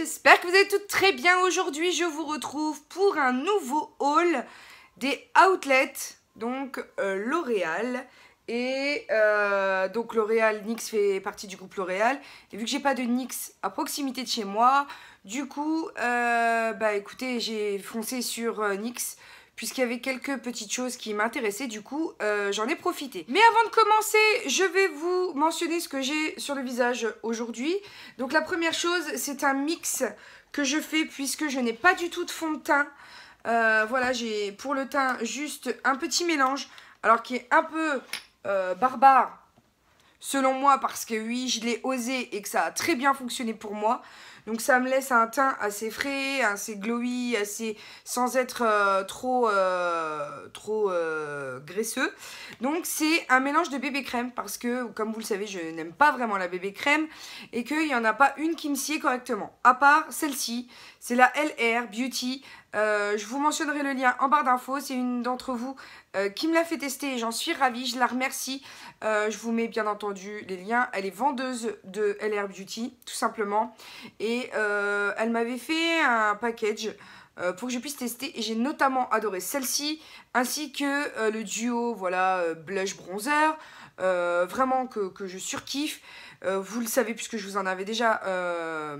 j'espère que vous allez toutes très bien. Aujourd'hui, je vous retrouve pour un nouveau haul des outlets, donc euh, L'Oréal. Et euh, donc L'Oréal, NYX fait partie du groupe L'Oréal. Et vu que j'ai pas de NYX à proximité de chez moi, du coup, euh, bah écoutez, j'ai foncé sur NYX puisqu'il y avait quelques petites choses qui m'intéressaient, du coup euh, j'en ai profité. Mais avant de commencer, je vais vous mentionner ce que j'ai sur le visage aujourd'hui. Donc la première chose, c'est un mix que je fais puisque je n'ai pas du tout de fond de teint. Euh, voilà, j'ai pour le teint juste un petit mélange, alors qui est un peu euh, barbare selon moi parce que oui, je l'ai osé et que ça a très bien fonctionné pour moi. Donc ça me laisse un teint assez frais, assez glowy, assez sans être euh, trop, euh, trop euh, graisseux. Donc c'est un mélange de bébé crème parce que, comme vous le savez, je n'aime pas vraiment la bébé crème et qu'il n'y en a pas une qui me sied correctement. À part celle-ci, c'est la LR Beauty euh, je vous mentionnerai le lien en barre d'infos. C'est une d'entre vous euh, qui me l'a fait tester et j'en suis ravie. Je la remercie. Euh, je vous mets bien entendu les liens. Elle est vendeuse de LR Beauty, tout simplement. Et elle m'avait fait un package pour que je puisse tester. Et j'ai notamment adoré celle-ci, ainsi que le duo voilà, blush bronzer. vraiment que, que je surkiffe. Euh, vous le savez puisque je vous en avais déjà euh,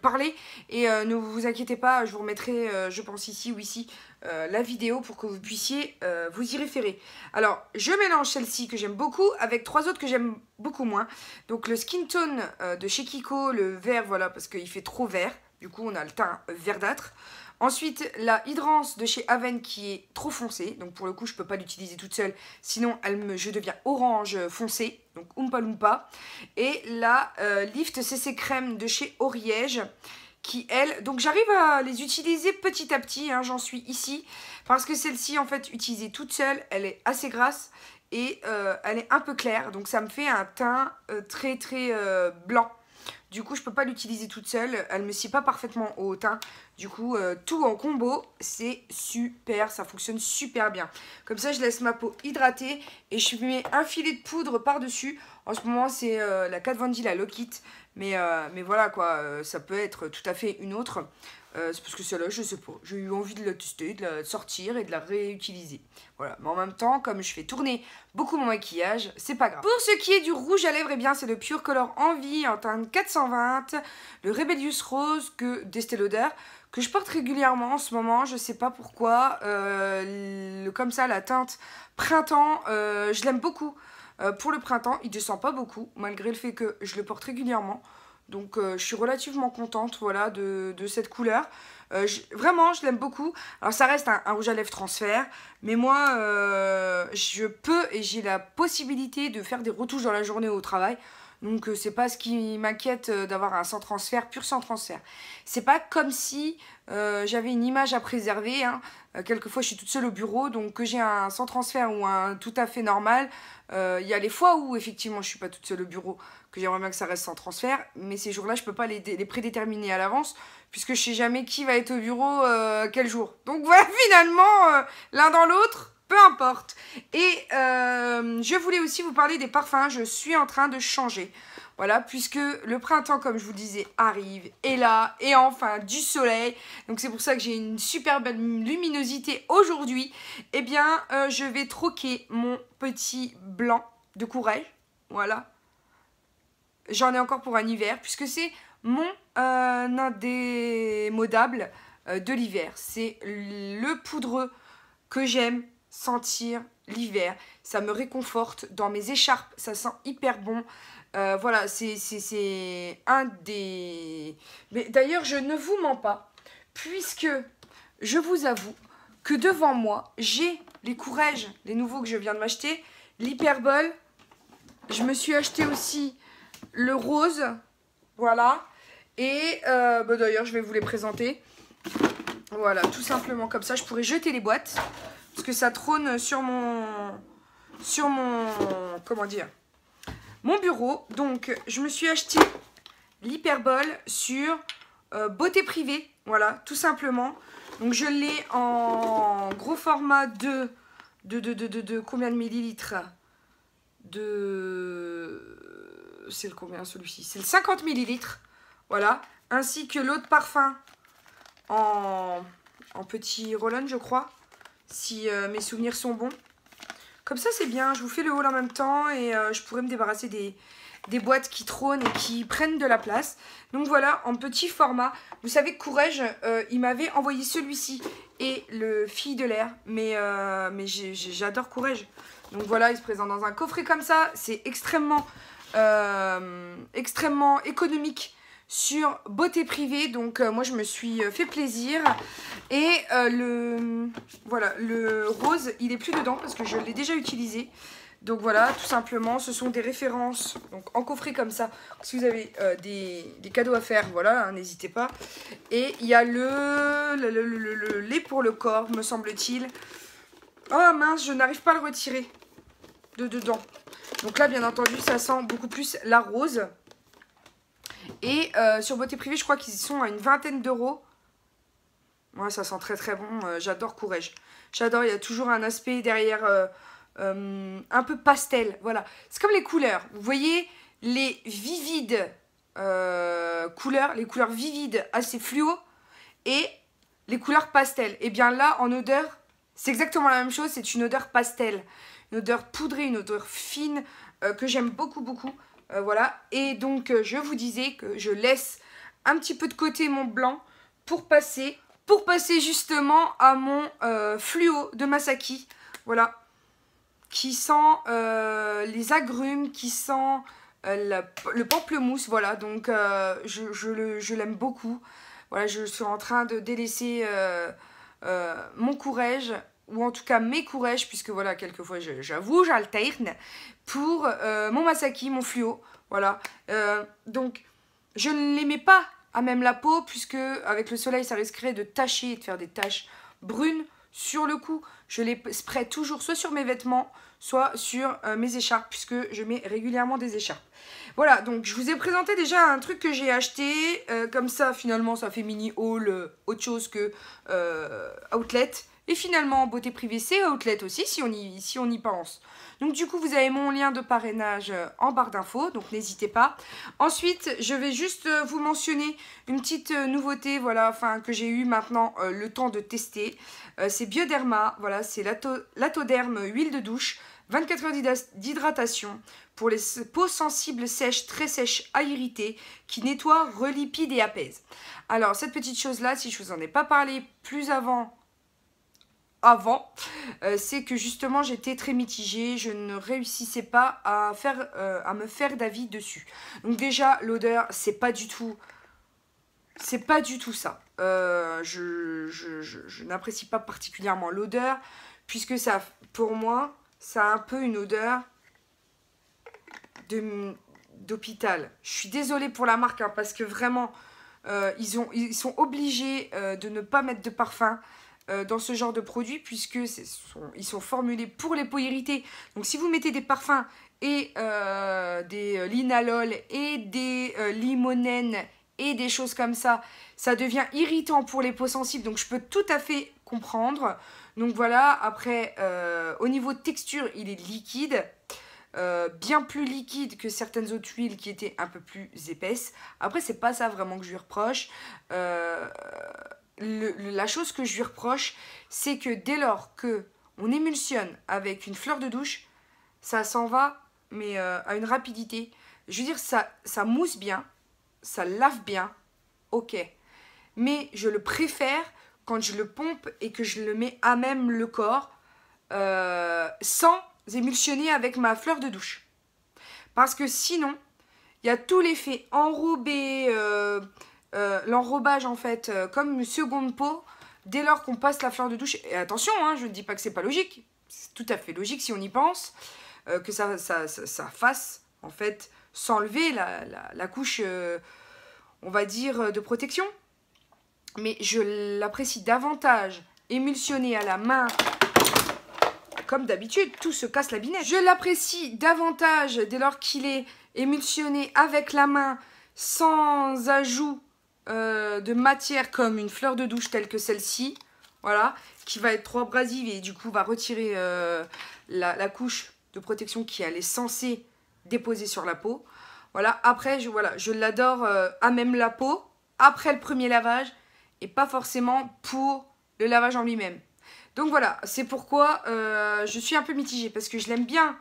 parlé. Et euh, ne vous inquiétez pas, je vous remettrai, je pense ici ou ici, la vidéo pour que vous puissiez vous y référer. Alors, je mélange celle-ci que j'aime beaucoup avec trois autres que j'aime beaucoup moins. Donc le skin tone de chez Kiko, le vert, voilà, parce qu'il fait trop vert. Du coup, on a le teint verdâtre. Ensuite, la hydrance de chez Aven qui est trop foncée. Donc pour le coup, je ne peux pas l'utiliser toute seule. Sinon, elle me, je deviens orange foncé. Donc Oompa Loompa. Et la euh, Lift CC Crème de chez Auriege qui elle... donc j'arrive à les utiliser petit à petit, hein, j'en suis ici, parce que celle-ci en fait utilisée toute seule, elle est assez grasse et euh, elle est un peu claire, donc ça me fait un teint euh, très très blanc. Du coup, je peux pas l'utiliser toute seule. Elle me sied pas parfaitement au teint. Du coup, euh, tout en combo, c'est super. Ça fonctionne super bien. Comme ça, je laisse ma peau hydratée et je mets un filet de poudre par-dessus. En ce moment, c'est euh, la 4 Von la Lockit. Mais, euh, mais voilà, quoi. ça peut être tout à fait une autre. Euh, c'est parce que celle-là, je sais pas. J'ai eu envie de la tester, de la sortir et de la réutiliser. Voilà. Mais en même temps, comme je fais tourner beaucoup mon maquillage, c'est pas grave. Pour ce qui est du rouge à lèvres, eh bien, c'est le Pure Color Envie en teinte 420, le Rebellious Rose que d'Estée Lauder que je porte régulièrement en ce moment, je sais pas pourquoi, euh, comme ça la teinte printemps, euh, je l'aime beaucoup pour le printemps, il ne descend pas beaucoup malgré le fait que je le porte régulièrement. Donc euh, je suis relativement contente voilà, de, cette couleur. Euh, vraiment, je l'aime beaucoup. Alors ça reste un, rouge à lèvres transfert. Mais moi, euh, je peux et j'ai la possibilité de faire des retouches dans la journée au travail. Donc c'est pas ce qui m'inquiète d'avoir un sans transfert, pur sans transfert. C'est pas comme si j'avais une image à préserver. Hein. quelquefois je suis toute seule au bureau, donc que j'ai un sans transfert ou un tout à fait normal, il y a les fois où effectivement je suis pas toute seule au bureau que j'aimerais bien que ça reste sans transfert, mais ces jours-là, je ne peux pas les, prédéterminer à l'avance, puisque je sais jamais qui va être au bureau euh, quel jour. Donc voilà, finalement, euh, l'un dans l'autre, peu importe. Et euh, je voulais aussi vous parler des parfums, je suis en train de changer. Voilà, puisque le printemps, comme je vous disais, arrive, et là, et enfin, du soleil. Donc c'est pour ça que j'ai une super belle luminosité aujourd'hui. Eh bien, je vais troquer mon petit blanc de courage. Voilà, j'en ai encore pour un hiver, puisque c'est mon euh, indémodable euh, de l'hiver. C'est le poudreux que j'aime sentir l'hiver. Ça me réconforte dans mes écharpes, ça sent hyper bon. Euh, voilà, c'est un des... Mais d'ailleurs, je ne vous mens pas, puisque je vous avoue que devant moi, j'ai les courages, les nouveaux que je viens de m'acheter, l'hyperbole. Je me suis acheté aussi le rose, voilà. Et euh, bah, d'ailleurs, je vais vous les présenter. Voilà, tout simplement comme ça, je pourrais jeter les boîtes. Parce que ça trône sur mon... Sur mon... Comment dire Mon bureau. Donc, je me suis acheté l'hyperbole sur euh, beauté privée. Voilà, tout simplement. Donc, je l'ai en gros format De, de, de combien de millilitres De c'est le combien celui-ci C'est le 50 ml Voilà. Ainsi que l'autre parfum en, en petit roll je crois. Si euh, mes souvenirs sont bons. Comme ça, c'est bien. Je vous fais le haul en même temps et euh, je pourrais me débarrasser des, boîtes qui trônent et qui prennent de la place. Donc voilà, en petit format. Vous savez que Courage, euh, il m'avait envoyé celui-ci et le Fille de l'air. Mais, mais j'adore Courage. Donc voilà, il se présente dans un coffret comme ça. C'est extrêmement euh, extrêmement économique sur beauté privée. Donc euh, moi je me suis euh, fait plaisir. Et le voilà, le rose, il est plus dedans parce que je l'ai déjà utilisé. Donc voilà, tout simplement, ce sont des références donc en coffret comme ça. Si vous avez des, cadeaux à faire, voilà, hein, n'hésitez pas. Et il y a le, le, lait pour le corps, me semble-t-il. Oh mince, je n'arrive pas à le retirer dedans. Donc là, bien entendu, ça sent beaucoup plus la rose. Et euh, sur Beauté Privée, je crois qu'ils sont à une vingtaine d'euros. Moi, ça sent très très bon. Euh, j'adore Courage. J'adore, il y a toujours un aspect derrière euh, un peu pastel. Voilà, c'est comme les couleurs. Vous voyez les vivides couleurs, les couleurs vivides assez fluo et les couleurs pastel. Et eh bien là, en odeur, c'est exactement la même chose, c'est une odeur pastel, une odeur poudrée, une odeur fine euh, que j'aime beaucoup beaucoup. Euh, voilà, et donc euh, je vous disais que je laisse un petit peu de côté mon blanc pour passer, pour passer justement à mon fluo de Masaki. Voilà, qui sent les agrumes, qui sent le pamplemousse, voilà, donc je, je l'aime beaucoup. Voilà, je suis en train de délaisser... mon courage ou en tout cas mes courèges, puisque voilà, quelquefois j'avoue, j'alterne, pour euh, mon Masaki, mon fluo, voilà. Euh, donc, je ne les mets pas à même la peau, puisque avec le soleil, ça risquerait de tacher de faire des taches brunes sur le cou. Je les spray toujours soit sur mes vêtements, soit sur euh, mes écharpes, puisque je mets régulièrement des écharpes. Voilà, donc je vous ai présenté déjà un truc que j'ai acheté. comme ça, finalement, ça fait mini haul, autre chose que outlet. Et finalement, beauté privée, c'est Outlet aussi, si on, y, on y pense. Donc du coup, vous avez mon lien de parrainage euh, en barre d'infos, donc n'hésitez pas. Ensuite, je vais juste euh, vous mentionner une petite euh, nouveauté, voilà, enfin, que j'ai eu maintenant le temps de tester. c'est Bioderma, voilà, c'est l'atoderme huile de douche. 24 heures d'hydratation pour les peaux sensibles sèches, très sèches à irriter, qui nettoie, relipide et apaise. Alors, cette petite chose-là, si je vous en ai pas parlé plus avant, avant, euh, c'est que justement j'étais très mitigée, je ne réussissais pas à, faire, euh, à me faire d'avis dessus. Donc déjà l'odeur c'est pas du tout, c'est pas du tout ça. Euh, je, n'apprécie pas particulièrement l'odeur puisque ça, pour moi, ça a un peu une odeur d'hôpital. Je suis désolée pour la marque hein, parce que vraiment ils, ont, ils sont obligés de ne pas mettre de parfum. Euh, dans ce genre de produit puisque sont, ils sont formulés pour les peaux irritées. Donc si vous mettez des parfums et euh, des euh, linalol, et des limonènes et des choses comme ça, ça devient irritant pour les peaux sensibles. Donc je peux tout à fait comprendre. Donc voilà, après, au niveau texture, il est liquide. bien plus liquide que certaines autres huiles qui étaient un peu plus épaisses. Après, c'est pas ça vraiment que je lui reproche. Euh, la chose que je lui reproche, c'est que dès lors que on émulsionne avec une fleur de douche, ça s'en va, mais euh, à une rapidité. Je veux dire, ça, ça mousse bien, ça lave bien, ok. Mais je le préfère quand je le pompe et que je le mets à même le corps, euh, sans émulsionner avec ma fleur de douche. Parce que sinon, il y a tout l'effet enrobé, euh, euh, l'enrobage en fait euh, comme une seconde peau dès lors qu'on passe la fleur de douche. Et attention, hein, je ne dis pas que c'est pas logique, c'est tout à fait logique si on y pense, euh, que ça, ça, ça, fasse en fait s'enlever la, la, la, couche, on va dire, de protection. Mais je l'apprécie davantage émulsionné à la main comme d'habitude, tout se casse la binette. Je l'apprécie davantage dès lors qu'il est émulsionné avec la main, sans ajout euh, de matière comme une fleur de douche telle que celle-ci, voilà, qui va être trop abrasive et du coup va retirer euh, la, couche de protection qui elle est censée déposer sur la peau. Voilà, après, je voilà, je l'adore euh, à même la peau, après le premier lavage, et pas forcément pour le lavage en lui-même. Donc voilà, c'est pourquoi je suis un peu mitigée, parce que je l'aime bien,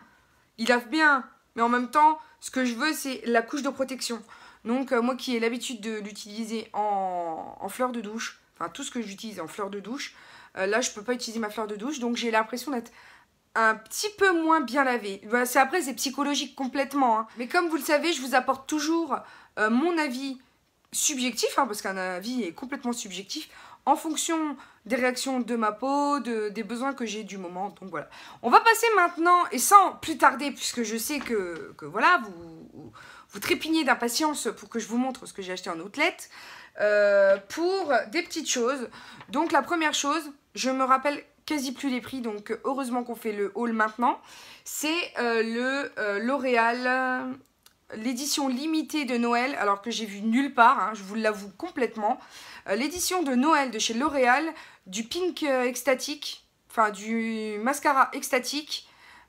il lave bien, mais en même temps, ce que je veux, c'est la couche de protection. Donc euh, moi qui ai l'habitude de l'utiliser en, fleur de douche, enfin tout ce que j'utilise en fleur de douche, euh, là je peux pas utiliser ma fleur de douche, donc j'ai l'impression d'être un petit peu moins bien lavé. Bah, c'est après c'est psychologique complètement, hein. mais comme vous le savez, je vous apporte toujours euh, mon avis subjectif, hein, parce qu'un avis est complètement subjectif, en fonction des réactions de ma peau, des besoins que j'ai du moment. Donc voilà. On va passer maintenant, et sans plus tarder, puisque je sais que, que voilà, vous, vous trépignez d'impatience pour que je vous montre ce que j'ai acheté en outlet, euh, pour des petites choses. Donc la première chose, je me rappelle quasi plus les prix, donc heureusement qu'on fait le haul maintenant, c'est euh, le euh, L'Oréal, l'édition limitée de Noël, alors que j'ai vu nulle part, hein, je vous l'avoue complètement, l'édition de Noël de chez L'Oréal, du pink extatique, enfin du mascara extatique,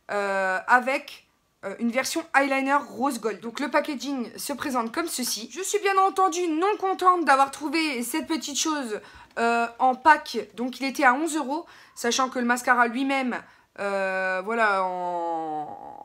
avec euh, une version eyeliner rose gold. Donc le packaging se présente comme ceci. Je suis bien entendu non contente d'avoir trouvé cette petite chose euh, en pack. Donc il était à 11 euros, sachant que le mascara lui-même, euh, voilà, en...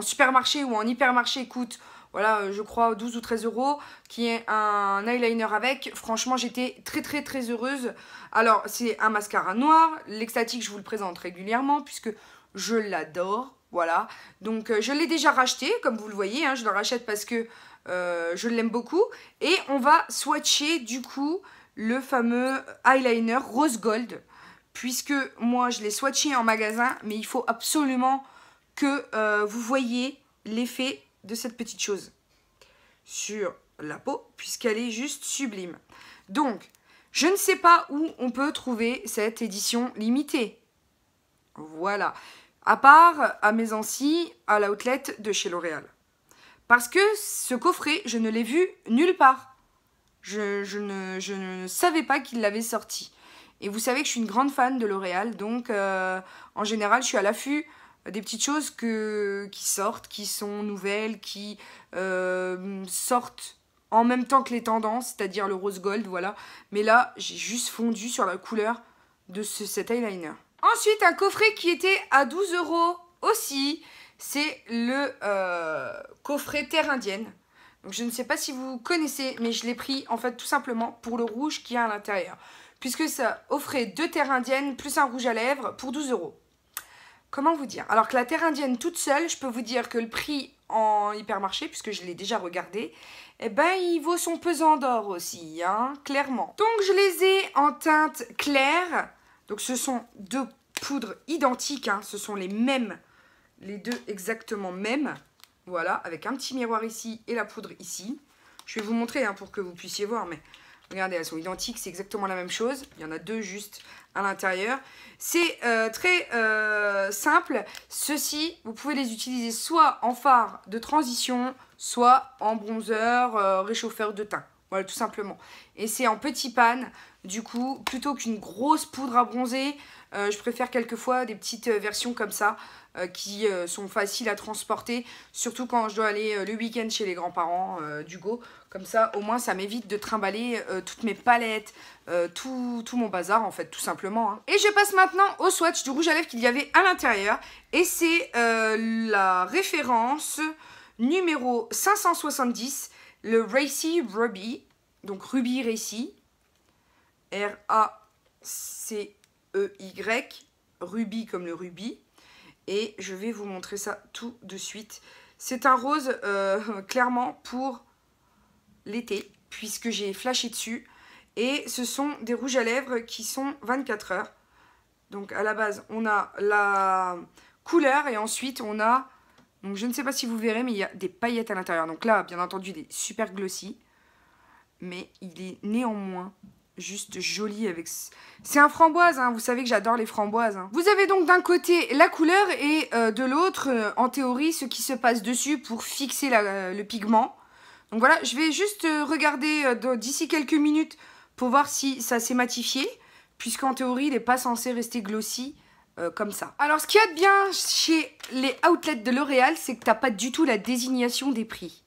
supermarché ou en hypermarché coûte voilà, je crois 12 ou 13 euros, qui est un eyeliner avec. Franchement, j'étais très très très heureuse. Alors, c'est un mascara noir. L'extatique, je vous le présente régulièrement puisque je l'adore. Voilà, donc euh, je l'ai déjà racheté, comme vous le voyez, hein, je le rachète parce que euh, je l'aime beaucoup. Et on va swatcher du coup le fameux eyeliner Rose Gold, puisque moi je l'ai swatché en magasin, mais il faut absolument que euh, vous voyez l'effet de cette petite chose sur la peau, puisqu'elle est juste sublime. Donc, je ne sais pas où on peut trouver cette édition limitée. Voilà à part à mes à l'outlet de chez L'Oréal. Parce que ce coffret, je ne l'ai vu nulle part. Je, ne, savais pas qu'il l'avait sorti. Et vous savez que je suis une grande fan de L'Oréal, donc euh, en général, je suis à l'affût des petites choses qui sortent, qui sont nouvelles, qui euh, sortent en même temps que les tendances, c'est-à-dire le rose gold, voilà. Mais là, j'ai juste fondu sur la couleur de cet eyeliner. Ensuite, un coffret qui était à 12 euros aussi. C'est le euh, coffret Terre Indienne. Donc, je ne sais pas si vous connaissez, mais je l'ai pris en fait tout simplement pour le rouge qu'il y a à l'intérieur. Puisque ça offrait deux terres indiennes plus un rouge à lèvres pour 12 euros. Comment vous dire Alors que la terre indienne toute seule, je peux vous dire que le prix en hypermarché, puisque je l'ai déjà regardé, eh ben il vaut son pesant d'or aussi, hein, clairement. Donc je les ai en teinte claire. Donc ce sont deux poudres identiques, hein. ce sont les mêmes, les deux exactement mêmes. Voilà, avec un petit miroir ici et la poudre ici. Je vais vous montrer hein, pour que vous puissiez voir, mais regardez, elles sont identiques, c'est exactement la même chose. Il y en a deux juste à l'intérieur. C'est euh, très euh, simple. Ceux-ci, vous pouvez les utiliser soit en phare de transition, soit en bronzer, euh, réchauffeur de teint. Voilà, tout simplement. Et c'est en petit pan. Du coup, plutôt qu'une grosse poudre à bronzer, euh, je préfère quelquefois des petites euh, versions comme ça euh, qui sont faciles à transporter, surtout quand je dois aller le week-end chez les grands-parents d'Hugo. Comme ça, au moins, ça m'évite de trimballer toutes mes palettes, tout, tout, mon bazar, en fait, tout simplement. Hein. Et je passe maintenant au swatch du rouge à lèvres qu'il y avait à l'intérieur. Et c'est la référence numéro 570, le Racy Ruby. Donc Ruby Racy, R-A-C-E-Y, Ruby comme le rubis. Et je vais vous montrer ça tout de suite. C'est un rose euh, clairement pour l'été, puisque j'ai flashé dessus. Et ce sont des rouges à lèvres qui sont 24 heures. Donc à la base, on a la couleur et ensuite on a... Donc je ne sais pas si vous verrez, mais il y a des paillettes à l'intérieur. Donc là, bien entendu, des super glossy. Mais il est néanmoins juste joli avec... C'est un framboise, hein, vous savez que j'adore les framboises. Hein. Vous avez donc d'un côté la couleur et euh, de l'autre, euh, en théorie, ce qui se passe dessus pour fixer euh, le pigment. Donc voilà, je vais juste regarder d'ici quelques minutes pour voir si ça s'est matifié, puisqu'en théorie, il n'est pas censé rester glossy comme ça. Alors ce qu'il y a de bien chez les outlets de L'Oréal, c'est que tu n'as pas du tout la désignation des prix.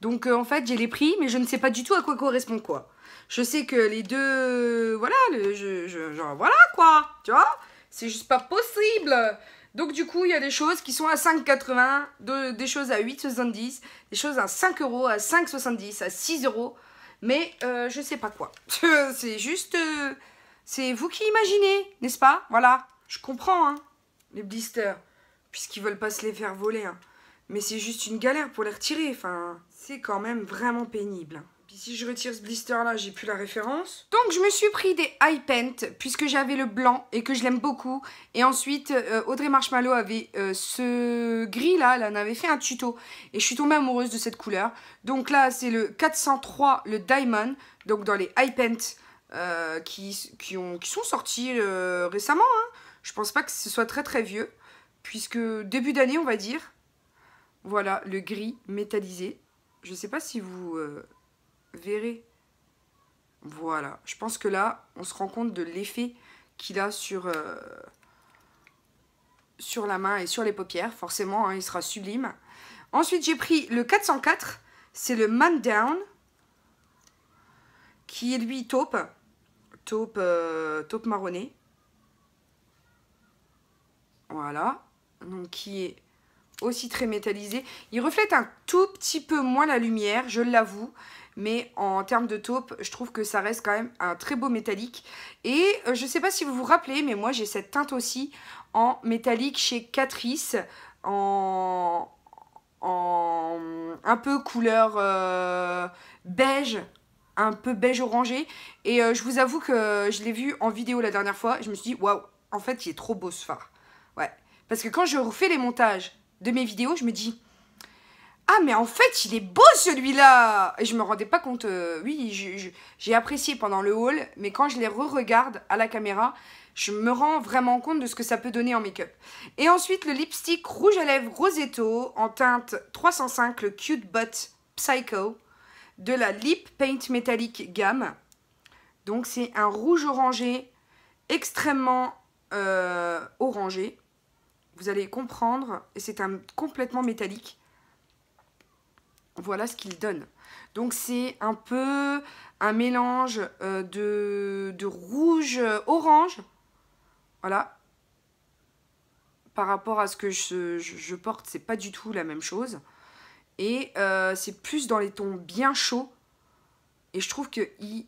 Donc euh, en fait, j'ai les prix, mais je ne sais pas du tout à quoi correspond quoi. Je sais que les deux... Euh, voilà, le, je, je, genre, voilà quoi, tu vois C'est juste pas possible donc du coup, il y a des choses qui sont à 5,80, des choses à 8,70, des choses à 5 euros, à 5,70, à 6 euros. Mais je euh, je sais pas quoi. c'est juste... c'est vous qui imaginez, n'est-ce pas Voilà, je comprends, hein, les blisters. Puisqu'ils veulent pas se les faire voler, hein. Mais c'est juste une galère pour les retirer, enfin... C'est quand même vraiment pénible. Puis si je retire ce blister là, j'ai plus la référence. Donc je me suis pris des High Paint puisque j'avais le blanc et que je l'aime beaucoup. Et ensuite, euh, Audrey Marshmallow avait euh, ce gris là, elle en avait fait un tuto. Et je suis tombée amoureuse de cette couleur. Donc là, c'est le 403, le Diamond, donc dans les High Paint euh, qui, ont, qui, sont sortis récemment. Hein. Je pense pas que ce soit très très vieux puisque début d'année on va dire. Voilà, le gris métallisé. Je ne sais pas si vous euh, verrez. Voilà. Je pense que là, on se rend compte de l'effet qu'il a sur, euh, sur la main et sur les paupières. Forcément, hein, il sera sublime. Ensuite, j'ai pris le 404. C'est le Man Down. Qui est, lui, taupe. Taupe, euh, taupe marronné. Voilà. Donc, qui est aussi très métallisé. Il reflète un tout petit peu moins la lumière, je l'avoue. Mais en termes de taupe, je trouve que ça reste quand même un très beau métallique. Et euh, je ne sais pas si vous vous rappelez, mais moi j'ai cette teinte aussi en métallique chez Catrice. En, en un peu couleur euh, beige, un peu beige orangé. Et euh, je vous avoue que je l'ai vu en vidéo la dernière fois. Je me suis dit, waouh, en fait, il est trop beau ce phare. Ouais. Parce que quand je refais les montages de mes vidéos, je me dis Ah, mais en fait, il est beau celui-là Et je me rendais pas compte. Euh, oui, j'ai apprécié pendant le haul, mais quand je les re-regarde à la caméra, je me rends vraiment compte de ce que ça peut donner en make-up. Et ensuite, le lipstick rouge à lèvres Rosetto en teinte 305, le Cute Butt Psycho, de la Lip Paint Metallic Gamme. Donc, c'est un rouge orangé extrêmement euh, orangé. Vous allez comprendre, et c'est un complètement métallique. Voilà ce qu'il donne. Donc c'est un peu un mélange euh, de, de rouge-orange. Euh, voilà. Par rapport à ce que je, je, porte, c'est pas du tout la même chose. Et euh, c'est plus dans les tons bien chauds. Et je trouve qu'il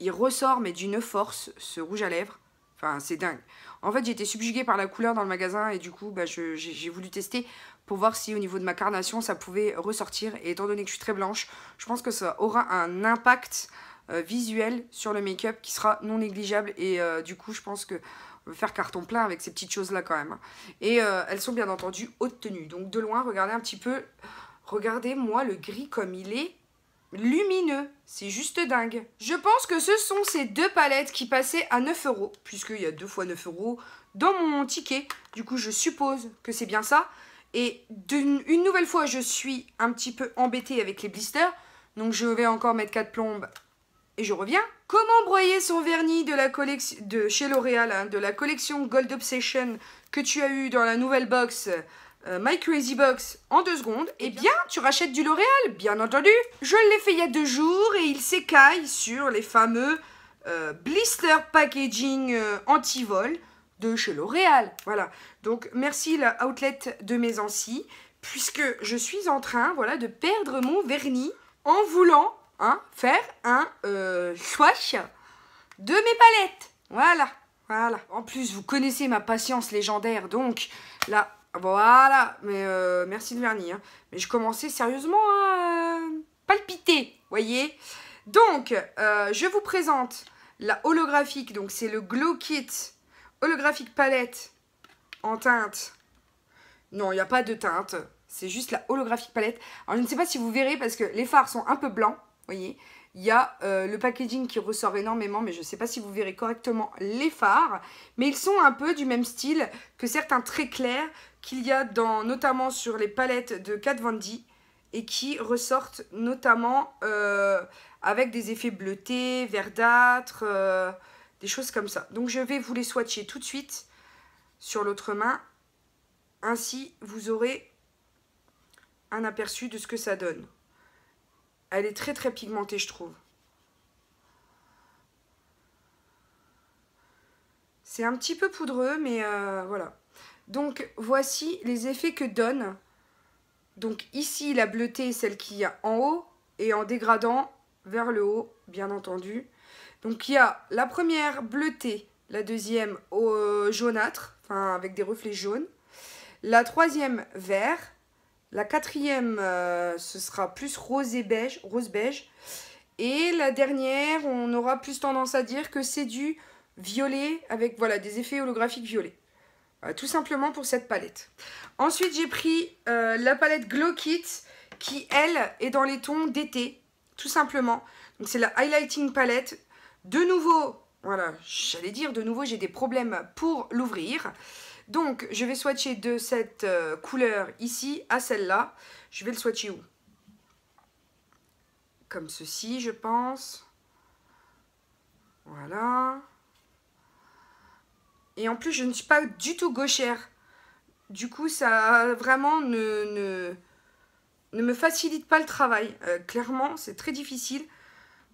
il ressort, mais d'une force, ce rouge à lèvres. Enfin, c'est dingue. En fait, j'étais subjuguée par la couleur dans le magasin et du coup, bah, j'ai voulu tester pour voir si au niveau de ma carnation, ça pouvait ressortir. Et étant donné que je suis très blanche, je pense que ça aura un impact euh, visuel sur le make-up qui sera non négligeable. Et euh, du coup, je pense que faire carton plein avec ces petites choses-là quand même. Hein. Et euh, elles sont bien entendu haute tenue. Donc de loin, regardez un petit peu. Regardez-moi le gris comme il est lumineux. C'est juste dingue. Je pense que ce sont ces deux palettes qui passaient à 9 euros, puisqu'il y a deux fois 9 euros dans mon ticket. Du coup, je suppose que c'est bien ça. Et une nouvelle fois, je suis un petit peu embêtée avec les blisters, donc je vais encore mettre 4 plombes et je reviens. Comment broyer son vernis de la collection de chez L'Oréal, hein, de la collection Gold Obsession que tu as eu dans la nouvelle box euh, My Crazy Box en deux secondes, eh, eh bien, tu rachètes du L'Oréal, bien entendu. Je l'ai fait il y a deux jours et il s'écaille sur les fameux euh, blister packaging euh, anti-vol de chez L'Oréal. Voilà. Donc, merci l'outlet outlet de mes puisque je suis en train, voilà, de perdre mon vernis en voulant hein, faire un swatch de mes palettes. Voilà. Voilà. En plus, vous connaissez ma patience légendaire, donc là, ah, voilà, mais euh, merci de vernis. Mais je commençais sérieusement à palpiter, voyez. Donc, euh, je vous présente la holographique. Donc, c'est le Glow Kit holographique palette en teinte. Non, il n'y a pas de teinte. C'est juste la holographique palette. Alors, je ne sais pas si vous verrez parce que les phares sont un peu blancs, voyez. Il y a euh, le packaging qui ressort énormément, mais je ne sais pas si vous verrez correctement les phares. Mais ils sont un peu du même style que certains très clairs qu'il y a dans, notamment sur les palettes de Kat et qui ressortent notamment euh, avec des effets bleutés, verdâtres, euh, des choses comme ça. Donc je vais vous les swatcher tout de suite sur l'autre main. Ainsi, vous aurez un aperçu de ce que ça donne. Elle est très très pigmentée, je trouve. C'est un petit peu poudreux, mais euh, voilà. Donc voici les effets que donne. Donc ici la bleutée, celle qui a en haut et en dégradant vers le haut, bien entendu. Donc il y a la première bleutée, la deuxième euh, jaunâtre, enfin avec des reflets jaunes. La troisième vert, la quatrième euh, ce sera plus rose et beige, rose beige. Et la dernière, on aura plus tendance à dire que c'est du violet avec voilà des effets holographiques violets. Euh, tout simplement pour cette palette. Ensuite, j'ai pris euh, la palette Glow Kit qui, elle, est dans les tons d'été, tout simplement. Donc, c'est la Highlighting Palette. De nouveau, voilà, j'allais dire, de nouveau, j'ai des problèmes pour l'ouvrir. Donc, je vais swatcher de cette euh, couleur ici à celle-là. Je vais le swatcher où Comme ceci, je pense. Voilà. Et en plus, je ne suis pas du tout gauchère. Du coup, ça vraiment ne, me facilite pas le travail. Euh, clairement, c'est très difficile,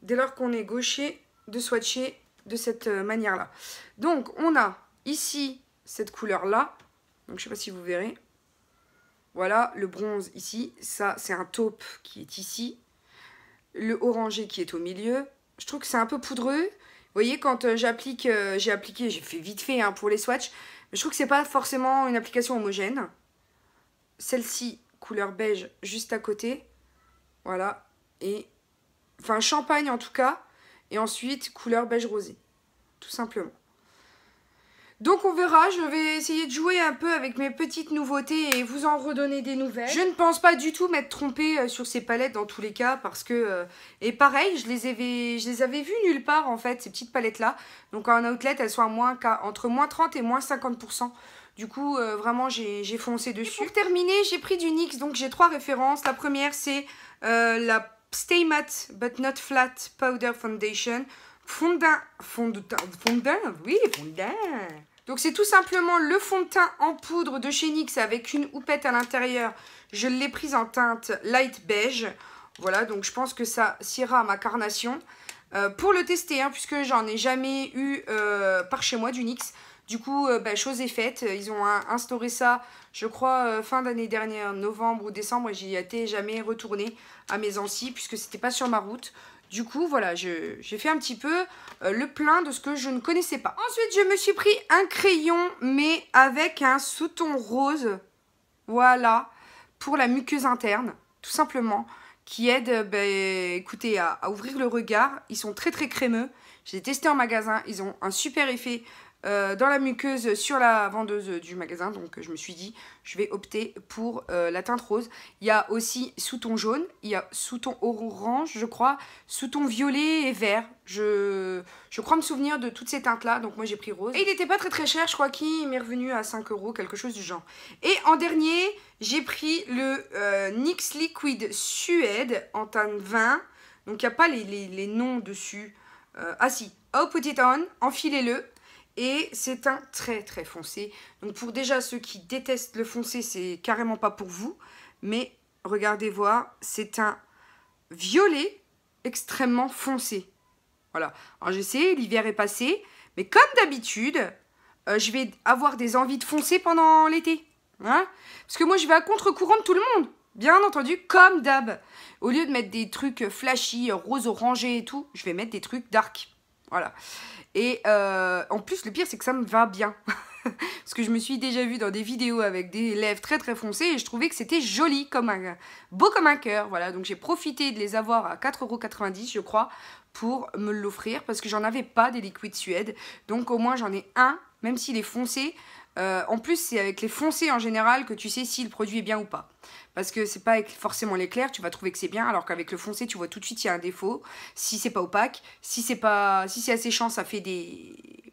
dès lors qu'on est gaucher, de swatcher de cette euh, manière-là. Donc, on a ici cette couleur-là. Donc, je sais pas si vous verrez. Voilà, le bronze ici. Ça, c'est un taupe qui est ici. Le orangé qui est au milieu. Je trouve que c'est un peu poudreux voyez, quand euh, j'applique, euh, j'ai appliqué, j'ai fait vite fait hein, pour les swatchs, je trouve que c'est pas forcément une application homogène. Celle-ci, couleur beige, juste à côté. Voilà. Et, enfin, champagne en tout cas. Et ensuite, couleur beige rosé. Tout simplement. Donc on verra, je vais essayer de jouer un peu avec mes petites nouveautés et vous en redonner des nouvelles. Je ne pense pas du tout m'être trompée euh, sur ces palettes dans tous les cas parce que... Euh, et pareil, je les, avais, je les avais vues nulle part en fait, ces petites palettes là. Donc en outlet, elles sont entre moins 30 et moins 50%. Du coup, euh, vraiment, j'ai foncé dessus. pour terminer, j'ai pris du NYX, donc j'ai trois références. La première, c'est la Stay Matte But Not Flat Powder Foundation. Fondin, fond de fond oui, fond Donc c'est tout simplement le fond de teint en poudre de chez NYX avec une houppette à l'intérieur. Je l'ai prise en teinte light beige. Voilà, donc je pense que ça à ma carnation. Euh, pour le tester, hein, puisque j'en ai jamais eu euh, par chez moi du NYX. Du coup, euh, bah, chose est faite, ils ont instauré ça, je crois, fin d'année dernière, novembre ou décembre, et j'y étais jamais retournée à mes anciens, puisque c'était pas sur ma route. Du coup, voilà, j'ai fait un petit peu euh, le plein de ce que je ne connaissais pas. Ensuite, je me suis pris un crayon, mais avec un sous-ton rose, voilà, pour la muqueuse interne, tout simplement, qui aide, bah, écoutez, à, à ouvrir le regard. Ils sont très très crémeux. J'ai testé en magasin, ils ont un super effet euh, dans la muqueuse sur la vendeuse du magasin. Donc je me suis dit, je vais opter pour euh, la teinte rose. Il y a aussi sous-ton jaune, il y a sous-ton orange, je crois, sous-ton violet et vert. Je, je crois me souvenir de toutes ces teintes-là, donc moi j'ai pris rose. Et il n'était pas très très cher, je crois qu'il m'est revenu à 5 euros, quelque chose du genre. Et en dernier, j'ai pris le euh, NYX Liquid Suède en teinte 20. Donc il n'y a pas les, les, les noms dessus. Euh, ah si, I'll put it on, enfilez-le, et c'est un très très foncé. Donc pour déjà ceux qui détestent le foncé, c'est carrément pas pour vous, mais regardez voir, c'est un violet extrêmement foncé. Voilà, alors je sais, l'hiver est passé, mais comme d'habitude, euh, je vais avoir des envies de foncer pendant l'été. Hein Parce que moi, je vais à contre-courant de tout le monde. Bien entendu, comme d'hab. Au lieu de mettre des trucs flashy, rose orangé et tout, je vais mettre des trucs dark. Voilà. Et euh, en plus, le pire, c'est que ça me va bien. Parce que je me suis déjà vue dans des vidéos avec des lèvres très très foncées et je trouvais que c'était joli, comme un, beau comme un cœur. Voilà, donc j'ai profité de les avoir à 4,90€, je crois, pour me l'offrir parce que j'en avais pas des liquides suèdes Donc au moins, j'en ai un, même s'il est foncé. Euh, en plus, c'est avec les foncés en général que tu sais si le produit est bien ou pas. Parce que c'est pas avec forcément l'éclair, tu vas trouver que c'est bien, alors qu'avec le foncé, tu vois tout de suite s'il y a un défaut, si c'est pas opaque, si c'est pas, si c'est chance ça fait des,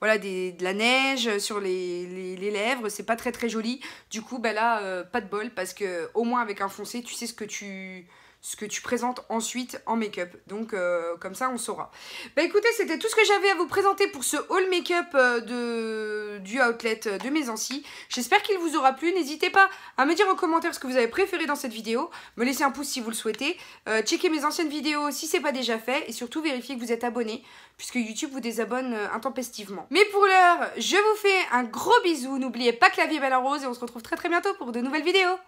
voilà, de la neige sur les, lèvres, c'est pas très très joli. Du coup, ben là, euh, pas de bol, parce que au moins avec un foncé, tu sais ce que tu, ce que tu présentes ensuite en make-up. Donc euh, comme ça on saura. Bah écoutez, c'était tout ce que j'avais à vous présenter pour ce haul make-up euh, de, du outlet euh, de anciens J'espère qu'il vous aura plu. N'hésitez pas à me dire en commentaire ce que vous avez préféré dans cette vidéo. Me laisser un pouce si vous le souhaitez. Checker mes anciennes vidéos si c'est pas déjà fait. Et surtout vérifiez que vous êtes abonné puisque YouTube vous désabonne intempestivement. Mais pour l'heure, je vous fais un gros bisou. N'oubliez pas que la vie est belle en rose et on se retrouve très très bientôt pour de nouvelles vidéos.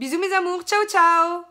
Bisous mes amours, ciao ciao